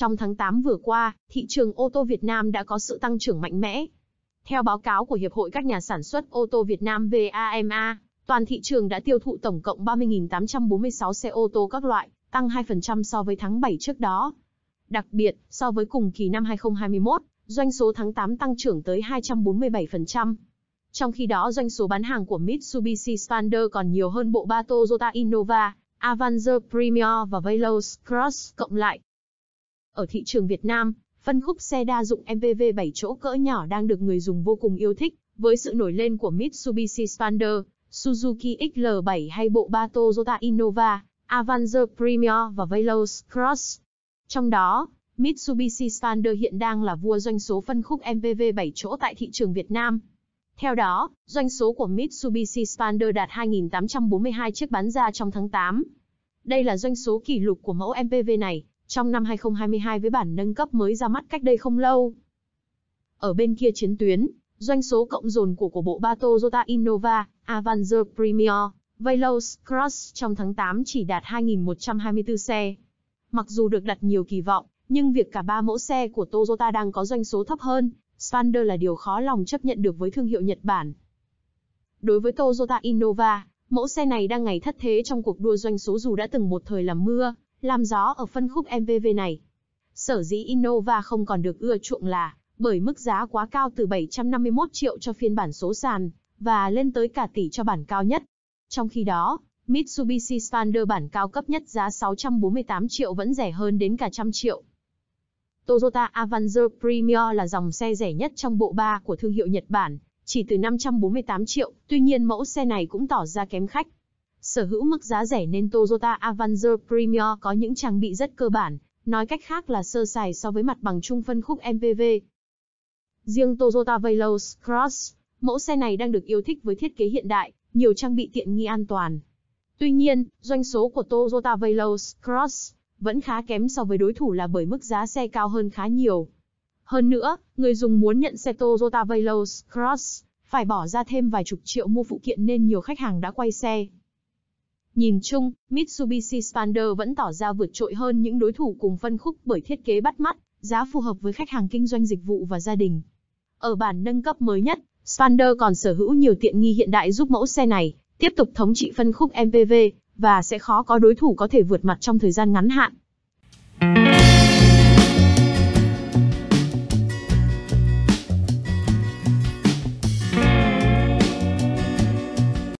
Trong tháng 8 vừa qua, thị trường ô tô Việt Nam đã có sự tăng trưởng mạnh mẽ. Theo báo cáo của Hiệp hội các nhà sản xuất ô tô Việt Nam VAMA, toàn thị trường đã tiêu thụ tổng cộng 30.846 xe ô tô các loại, tăng 2% so với tháng 7 trước đó. Đặc biệt, so với cùng kỳ năm 2021, doanh số tháng 8 tăng trưởng tới 247%. Trong khi đó, doanh số bán hàng của Mitsubishi Xpander còn nhiều hơn bộ ba Toyota Innova, Avanza Premier và Veloz Cross cộng lại, ở thị trường Việt Nam, phân khúc xe đa dụng MPV 7 chỗ cỡ nhỏ đang được người dùng vô cùng yêu thích, với sự nổi lên của Mitsubishi Spander, Suzuki XL7 hay bộ ba Toyota Innova, Avanza Premier và Veloz Cross. Trong đó, Mitsubishi Spander hiện đang là vua doanh số phân khúc MPV 7 chỗ tại thị trường Việt Nam. Theo đó, doanh số của Mitsubishi Spander đạt 2.842 chiếc bán ra trong tháng 8. Đây là doanh số kỷ lục của mẫu MPV này, trong năm 2022 với bản nâng cấp mới ra mắt cách đây không lâu. Ở bên kia chiến tuyến, doanh số cộng dồn của của bộ ba Toyota Innova, Avanza Premier, Veloz Cross trong tháng 8 chỉ đạt 2.124 xe. Mặc dù được đặt nhiều kỳ vọng, nhưng việc cả ba mẫu xe của Toyota đang có doanh số thấp hơn, Spander là điều khó lòng chấp nhận được với thương hiệu Nhật Bản. Đối với Toyota Innova, mẫu xe này đang ngày thất thế trong cuộc đua doanh số dù đã từng một thời làm mưa, làm gió ở phân khúc MPV này. Sở dĩ Innova không còn được ưa chuộng là bởi mức giá quá cao từ 751 triệu cho phiên bản số sàn và lên tới cả tỷ cho bản cao nhất. Trong khi đó, Mitsubishi Xpander bản cao cấp nhất giá 648 triệu vẫn rẻ hơn đến cả trăm triệu. Toyota Avanza Premier là dòng xe rẻ nhất trong bộ ba của thương hiệu Nhật Bản, chỉ từ 548 triệu, tuy nhiên mẫu xe này cũng tỏ ra kém khách. Sở hữu mức giá rẻ nên Toyota Avanza Premier có những trang bị rất cơ bản, nói cách khác là sơ sài so với mặt bằng trung phân khúc MPV. Riêng Toyota Veloz Cross, mẫu xe này đang được yêu thích với thiết kế hiện đại, nhiều trang bị tiện nghi an toàn. Tuy nhiên, doanh số của Toyota Veloz Cross vẫn khá kém so với đối thủ là bởi mức giá xe cao hơn khá nhiều. Hơn nữa, người dùng muốn nhận xe Toyota Veloz Cross phải bỏ ra thêm vài chục triệu mua phụ kiện nên nhiều khách hàng đã quay xe. Nhìn chung, Mitsubishi Spander vẫn tỏ ra vượt trội hơn những đối thủ cùng phân khúc bởi thiết kế bắt mắt, giá phù hợp với khách hàng kinh doanh dịch vụ và gia đình. Ở bản nâng cấp mới nhất, Spander còn sở hữu nhiều tiện nghi hiện đại giúp mẫu xe này tiếp tục thống trị phân khúc MPV và sẽ khó có đối thủ có thể vượt mặt trong thời gian ngắn hạn.